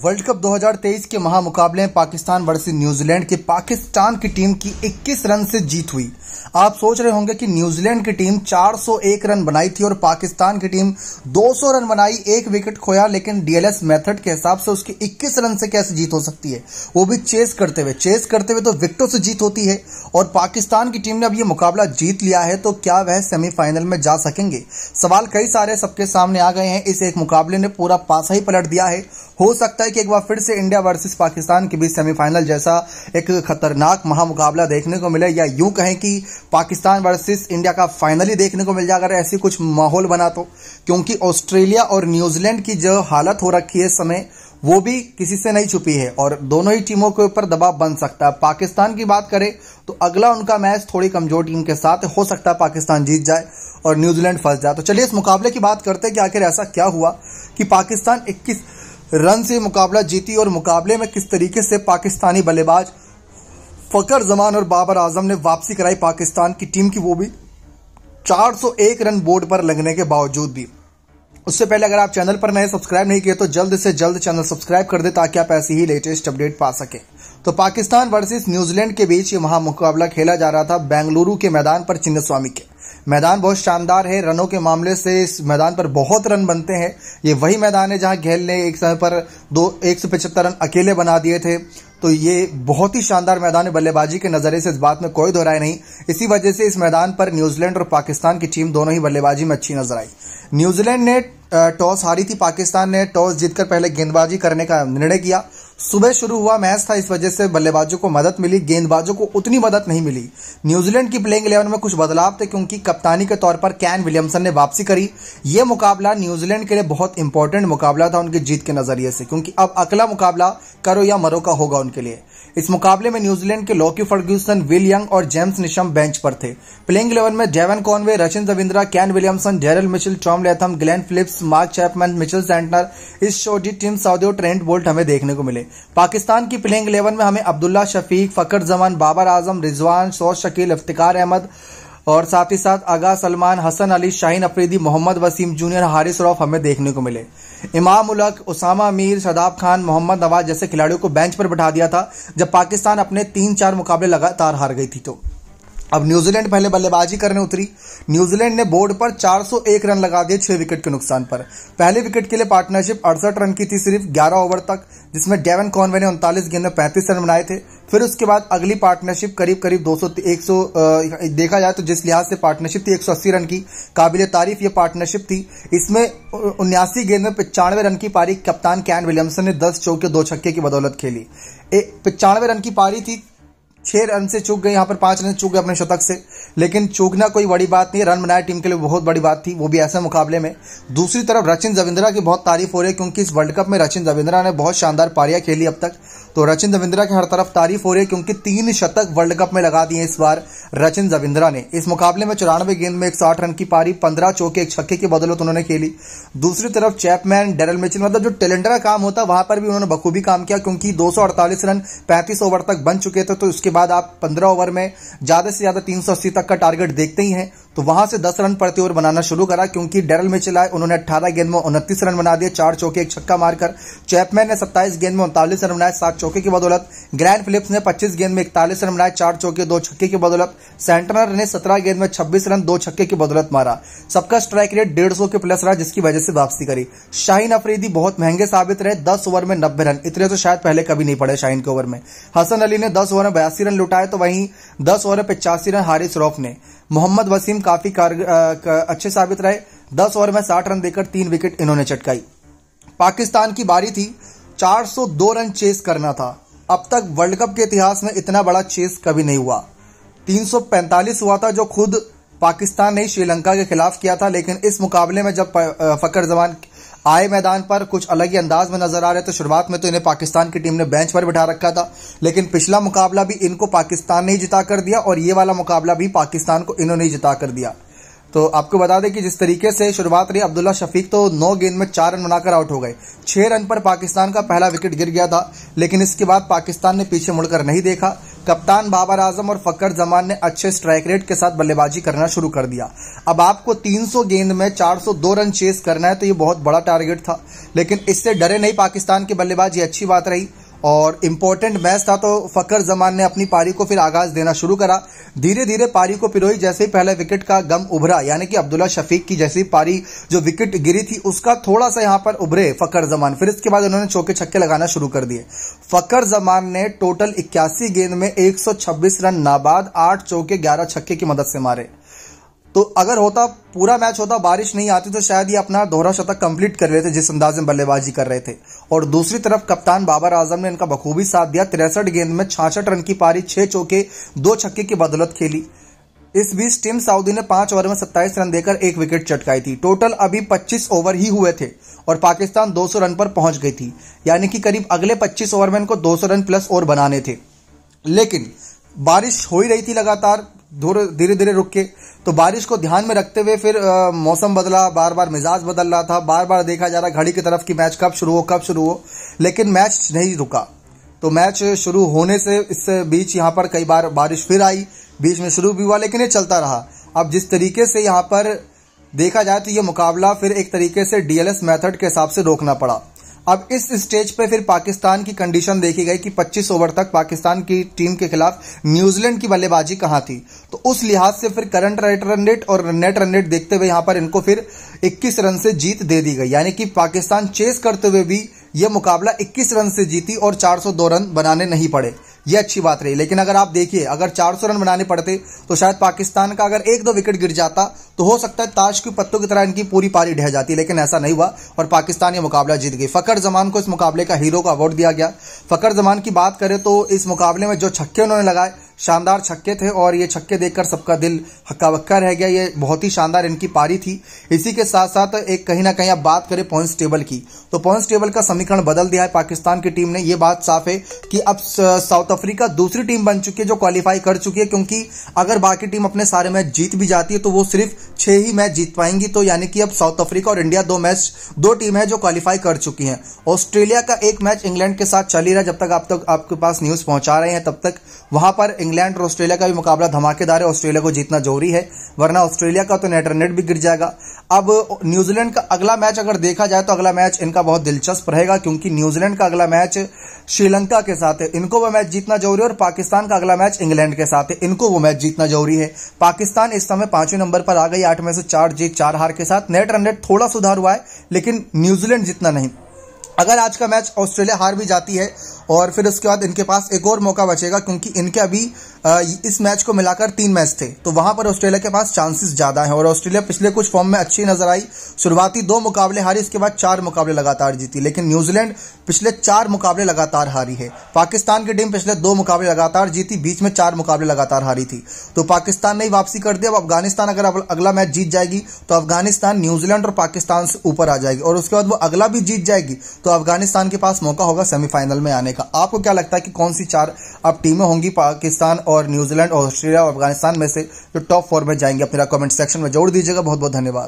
world cup 2023 के महामुकाबले Pakistan versus New Zealand के पाकिस्तान की टीम की 21 रन से जीत हुई आप सोच रहे होंगे कि न्यूजीलैंड की टीम 401 रन बनाई थी और पाकिस्तान की टीम 200 रन बनाई एक विकेट खोया लेकिन डीएलएस मेथड के हिसाब से उसकी 21 रन से कैसे जीत हो सकती है वो भी चेस करते हुए चेस करते हुए तो विकेटों से जीत होती है और पाकिस्तान की टीम ने अब ये मुकाबला जीत लिया है तो क्या वह सेमीफाइनल में जा सकेंगे सवाल कई सारे सबके सामने आ गए हैं इस एक मुकाबले ने पूरा पासा ही पलट दिया है हो सकता है कि एक बार फिर से इंडिया वर्सेस पाकिस्तान के बीच सेमीफाइनल जैसा एक खतरनाक महामुकाबला देखने को मिले या यूं कहें कि पाकिस्तान वर्सेस इंडिया का फाइनल ही देखने को मिल जाए अगर ऐसी कुछ माहौल बना तो क्योंकि ऑस्ट्रेलिया और न्यूजीलैंड की जो हालत हो रखी है इस समय वो भी किसी से नहीं छुपी है और दोनों ही टीमों के ऊपर दबाव बन सकता है पाकिस्तान की बात करें तो अगला उनका मैच थोड़ी कमजोर टीम के साथ हो सकता है पाकिस्तान जीत जाए और न्यूजीलैंड फंस जाए तो चलिए इस मुकाबले की बात करते हैं कि आखिर ऐसा क्या हुआ कि पाकिस्तान 21 रन से मुकाबला जीती और मुकाबले में किस तरीके से पाकिस्तानी बल्लेबाज फ़कर जमान और बाबर आजम ने वापसी कराई पाकिस्तान की टीम की वो भी 401 रन बोर्ड पर लगने के बावजूद भी उससे पहले अगर आप चैनल पर नए सब्सक्राइब नहीं किए तो जल्द से जल्द चैनल सब्सक्राइब कर दे ताकि आप ऐसी ही लेटेस्ट अपडेट पा सके तो पाकिस्तान वर्सेस न्यूजीलैंड के बीच ये महामुकाबला खेला जा रहा था बेंगलुरु के मैदान पर चिन्नस्वामी के मैदान बहुत शानदार है रनों के मामले से इस मैदान पर बहुत रन बनते हैं ये वही मैदान है जहां गहल ने एक समय पर दो एक सौ पचहत्तर रन अकेले बना दिए थे तो ये बहुत ही शानदार मैदान है बल्लेबाजी के नजरे से इस बात में कोई दोहराए नहीं इसी वजह से इस मैदान पर न्यूजीलैंड और पाकिस्तान की टीम दोनों ही बल्लेबाजी में अच्छी नजर आई न्यूजीलैंड ने टॉस हारी थी पाकिस्तान ने टॉस जीतकर पहले गेंदबाजी करने का निर्णय किया सुबह शुरू हुआ मैच था इस वजह से बल्लेबाजों को मदद मिली गेंदबाजों को उतनी मदद नहीं मिली न्यूजीलैंड की प्लेइंग इलेवन में कुछ बदलाव थे क्योंकि कप्तानी के तौर पर कैन विलियमसन ने वापसी करी ये मुकाबला न्यूजीलैंड के लिए बहुत इंपॉर्टेंट मुकाबला था उनकी जीत के नजरिए से क्योंकि अब अगला मुकाबला करो या मरो का होगा उनके लिए इस मुकाबले में न्यूजीलैंड के लॉकी फर्ग्यूसन विल यंग और जेम्स निशम बेंच पर थे प्लेइंग इलेवन में Devon Conway Rachin Ravindra Kane Williamson Daryl Mitchell Tom Latham Glenn Phillips Mark Chapman Mitchell Santner Ish Sodhi team Southee और ट्रेंट बोल्ट हमें देखने को मिले पाकिस्तान की प्लेइंग इलेवन में हमें अब्दुल्ला शफीक फकर जमान बाबर आजम रिजवान शोर शकील इफ्तिकार अहमद और साथ ही साथ आगा सलमान हसन अली शाहीन अफरीदी मोहम्मद वसीम जूनियर हारिस रॉफ हमें देखने को मिले इमाम उलक उसामा मीर शदाब खान मोहम्मद नवाज जैसे खिलाड़ियों को बेंच पर बैठा दिया था जब पाकिस्तान अपने तीन चार मुकाबले लगातार हार गई थी तो अब न्यूजीलैंड पहले बल्लेबाजी करने उतरी न्यूजीलैंड ने बोर्ड पर 401 रन लगा दिए छह विकेट के नुकसान पर पहले विकेट के लिए पार्टनरशिप अड़सठ रन की थी सिर्फ 11 ओवर तक जिसमें डेवन कॉनवे ने उनतालीस गेंद में पैंतीस रन बनाए थे फिर उसके बाद अगली पार्टनरशिप करीब करीब 200 100 देखा जाए तो जिस लिहाज से पार्टनरशिप थी 180 रन की काबिल तारीफ ये पार्टनरशिप थी इसमें उन्यासी गेंद में पिचानवे रन की पारी कप्तान कैन विलियमसन ने दस चौके दो छक्के की बदौलत खेली पिचानवे रन की पारी थी छह रन से चूक गए यहाँ पर पांच रन चूक गए अपने शतक से लेकिन चूकना कोई बड़ी बात नहीं रन बनाए टीम के लिए बहुत बड़ी बात थी वो भी ऐसे मुकाबले में दूसरी तरफ रचिन जविंद्रा की बहुत तारीफ हो रही है क्योंकि इस वर्ल्ड कप में रचिन जविंद्रा ने बहुत शानदार पारियां खेली अब तक तो रचिन जविंद्रा की हर तरफ तारीफ हो रही है क्योंकि तीन शतक वर्ल्ड कप में लगा दिए इस बार रचिन जविंद्रा ने इस मुकाबले में चौरानवे गेंद में एक रन की पारी पंद्रह चौके एक छक्के की बदौलत उन्होंने खेली दूसरी तरफ चैपमैन डेरल मिचिल मतलब जो टेलेंडर का काम होता वहां पर भी उन्होंने बखूबी काम किया क्योंकि दो रन पैंतीस ओवर तक बन चुके थे तो उसके बाद आप पंद्रह ओवर में ज्यादा से ज्यादा तीन तक का टारगेट देखते ही है तो वहां से 10 रन प्रति ओवर बनाना शुरू करा क्योंकि डेरल में आए उन्होंने 18 गेंद में उनतीस रन बना दिए चार चौके एक छक्का मारकर चैपमैन ने 27 गेंद में उनतालीस रन बनाए सात चौके की बदौलत ग्रैंड फिलिप्स ने 25 गेंद में इकतालीस रन बनाए चार चौके दो छक्के की बदौलत सेंटनर ने 17 गेंद में 26 रन दो छक्के की बदौलत मारा सबका स्ट्राइक रेट डेढ़ सौ के प्लस रहा जिसकी वजह से वापसी करी शाहीन अफरीदी बहुत महंगे साबित रहे दस ओवर में नब्बे रन इतने तो शायद पहले कभी नहीं पड़े शाहीन के ओवर में हसन अली ने दस ओवर में बयासी रन लुटाए तो वहीं दस ओवर में पिचासी रन हारिस रॉफ ने मोहम्मद वसीम काफी अच्छे साबित रहे दस ओवर में साठ रन देकर तीन विकेट इन्होंने चटकाई पाकिस्तान की बारी थी 402 रन चेस करना था अब तक वर्ल्ड कप के इतिहास में इतना बड़ा चेस कभी नहीं हुआ 345 हुआ था जो खुद पाकिस्तान ने श्रीलंका के खिलाफ किया था लेकिन इस मुकाबले में जब फकर जमान आए मैदान पर कुछ अलग ही अंदाज में नजर आ रहे थे शुरुआत में तो इन्हें पाकिस्तान की टीम ने बेंच पर बिठा रखा था लेकिन पिछला मुकाबला भी इनको पाकिस्तान ने जिता कर दिया और ये वाला मुकाबला भी पाकिस्तान को इन्होंने जिता कर दिया तो आपको बता दें कि जिस तरीके से शुरुआत रही अब्दुल्ला शफीक तो नौ गेंद में चार रन बनाकर आउट हो गए छह रन पर पाकिस्तान का पहला विकेट गिर गया था लेकिन इसके बाद पाकिस्तान ने पीछे मुड़कर नहीं देखा कप्तान बाबर आजम और फकर जमान ने अच्छे स्ट्राइक रेट के साथ बल्लेबाजी करना शुरू कर दिया अब आपको 300 गेंद में 402 रन चेस करना है तो ये बहुत बड़ा टारगेट था लेकिन इससे डरे नहीं पाकिस्तान के बल्लेबाजी अच्छी बात रही और इम्पोर्टेंट मैच था तो फ़कर जमान ने अपनी पारी को फिर आगाज देना शुरू करा धीरे धीरे पारी को पिरोई जैसे ही पहले विकेट का गम उभरा यानी कि अब्दुल्ला शफीक की जैसी पारी जो विकेट गिरी थी उसका थोड़ा सा यहां पर उभरे फ़कर जमान फिर इसके बाद उन्होंने चौके छक्के लगाना शुरू कर दिए फ़कर जमान ने टोटल इक्यासी गेंद में एक रन नाबाद आठ चौके ग्यारह छक्के की मदद से मारे तो अगर होता पूरा मैच होता बारिश नहीं आती तो शायद ये अपना दोहरा शतक कंप्लीट कर लेते जिस अंदाज में बल्लेबाजी कर रहे थे और दूसरी तरफ कप्तान बाबर आजम ने इनका बखूबी साथ दिया तिरसठ गेंद में छाछठ रन की पारी छह चौके दो छक्के की बदौलत खेली इस बीच टीम साउदी ने पांच ओवर में 27 रन देकर एक विकेट चटकाई थी टोटल अभी 25 ओवर ही हुए थे और पाकिस्तान 200 रन पर पहुंच गई थी यानी कि करीब अगले 25 ओवर में इनको 200 रन प्लस और बनाने थे लेकिन बारिश हो ही रही थी लगातार धीरे धीरे रुक के तो बारिश को ध्यान में रखते हुए फिर आ, मौसम बदला बार बार मिजाज बदल रहा था बार बार देखा जा रहा घड़ी की तरफ कि मैच कब शुरू हो कब शुरू हो लेकिन मैच नहीं रुका तो मैच शुरू होने से इस बीच यहां पर कई बार बारिश फिर आई बीच में शुरू भी हुआ लेकिन ये चलता रहा अब जिस तरीके से यहां पर देखा जाए तो ये मुकाबला फिर एक तरीके से डीएलएस मेथड के हिसाब से रोकना पड़ा अब इस स्टेज पर फिर पाकिस्तान की कंडीशन देखी गई कि 25 ओवर तक पाकिस्तान की टीम के खिलाफ न्यूजीलैंड की बल्लेबाजी कहां थी तो उस लिहाज से फिर करंट राइट रन रेट और नेट रन रेट देखते हुए यहां पर इनको फिर 21 रन से जीत दे दी गई यानी कि पाकिस्तान चेस करते हुए भी यह मुकाबला 21 रन से जीती और 402 रन बनाने नहीं पड़े यह अच्छी बात रही लेकिन अगर आप देखिए अगर 400 रन बनाने पड़ते तो शायद पाकिस्तान का अगर एक दो विकेट गिर जाता तो हो सकता है ताश के पत्तों की तरह इनकी पूरी पारी ढह जाती लेकिन ऐसा नहीं हुआ और पाकिस्तान यह मुकाबला जीत गई फ़कर जमान को इस मुकाबले का हीरो का अवार्ड दिया गया फ़कर जमान की बात करें तो इस मुकाबले में जो छक्के उन्होंने लगाए शानदार छक्के थे और ये छक्के देखकर सबका दिल हक्का बक्का रह गया ये बहुत ही शानदार इनकी पारी थी इसी के साथ साथ एक कहीं ना कहीं आप बात करें पॉइंट्स टेबल की तो पॉइंट्स टेबल का समीकरण बदल दिया है पाकिस्तान की टीम ने ये बात साफ है कि अब साउथ अफ्रीका दूसरी टीम बन चुकी है जो क्वालिफाई कर चुकी है क्योंकि अगर बाकी टीम अपने सारे मैच जीत भी जाती है तो वो सिर्फ छह ही मैच जीत पाएंगी तो यानी कि अब साउथ अफ्रीका और इंडिया दो मैच दो टीम है जो क्वालिफाई कर चुकी है ऑस्ट्रेलिया का एक मैच इंग्लैंड के साथ चल ही रहा जब तक आप तक आपके पास न्यूज पहुंचा रहे हैं तब तक वहां पर इंग्लैंड और ऑस्ट्रेलिया का भी मुकाबला धमाकेदार है ऑस्ट्रेलिया को जीतना जरूरी है वरना ऑस्ट्रेलिया का तो नेट रन भी गिर जाएगा अब न्यूजीलैंड का अगला मैच अगर देखा जाए तो अगला मैच इनका बहुत दिलचस्प रहेगा क्योंकि न्यूजीलैंड का अगला मैच श्रीलंका के साथ है इनको वो मैच जीतना जरूरी है और पाकिस्तान का अगला मैच इंग्लैंड के साथ है इनको वो मैच जीतना जरूरी है पाकिस्तान इस समय पांचवें नंबर पर आ गई आठ में से चार जीत चार हार के साथ नेट रन रेट थोड़ा सुधार हुआ है लेकिन न्यूजीलैंड जितना नहीं अगर आज का मैच ऑस्ट्रेलिया हार भी जाती है और फिर उसके बाद इनके पास एक और मौका बचेगा क्योंकि इनके अभी इस मैच को मिलाकर तीन मैच थे तो वहां पर ऑस्ट्रेलिया के पास चांसेस ज्यादा हैं और ऑस्ट्रेलिया पिछले कुछ फॉर्म में अच्छी नजर आई शुरुआती दो मुकाबले हारी इसके बाद चार मुकाबले लगातार जीती लेकिन न्यूजीलैंड पिछले चार मुकाबले लगातार हारी है पाकिस्तान की टीम पिछले दो मुकाबले लगातार जीती बीच में चार मुकाबले लगातार हारी थी तो पाकिस्तान ने वापसी कर दी अब अफगानिस्तान अगर अगला मैच जीत जाएगी तो अफगानिस्तान न्यूजीलैंड और पाकिस्तान से ऊपर आ जाएगी और उसके बाद वो अगला भी जीत जाएगी तो अफगानिस्तान के पास मौका होगा सेमीफाइनल में आने का आपको क्या लगता है कि कौन सी चार अब टीमें होंगी पाकिस्तान और न्यूजीलैंड ऑस्ट्रेलिया और अफगानिस्तान में से जो टॉप फोर में जाएंगे अपने कमेंट सेक्शन में जोड़ दीजिएगा बहुत बहुत धन्यवाद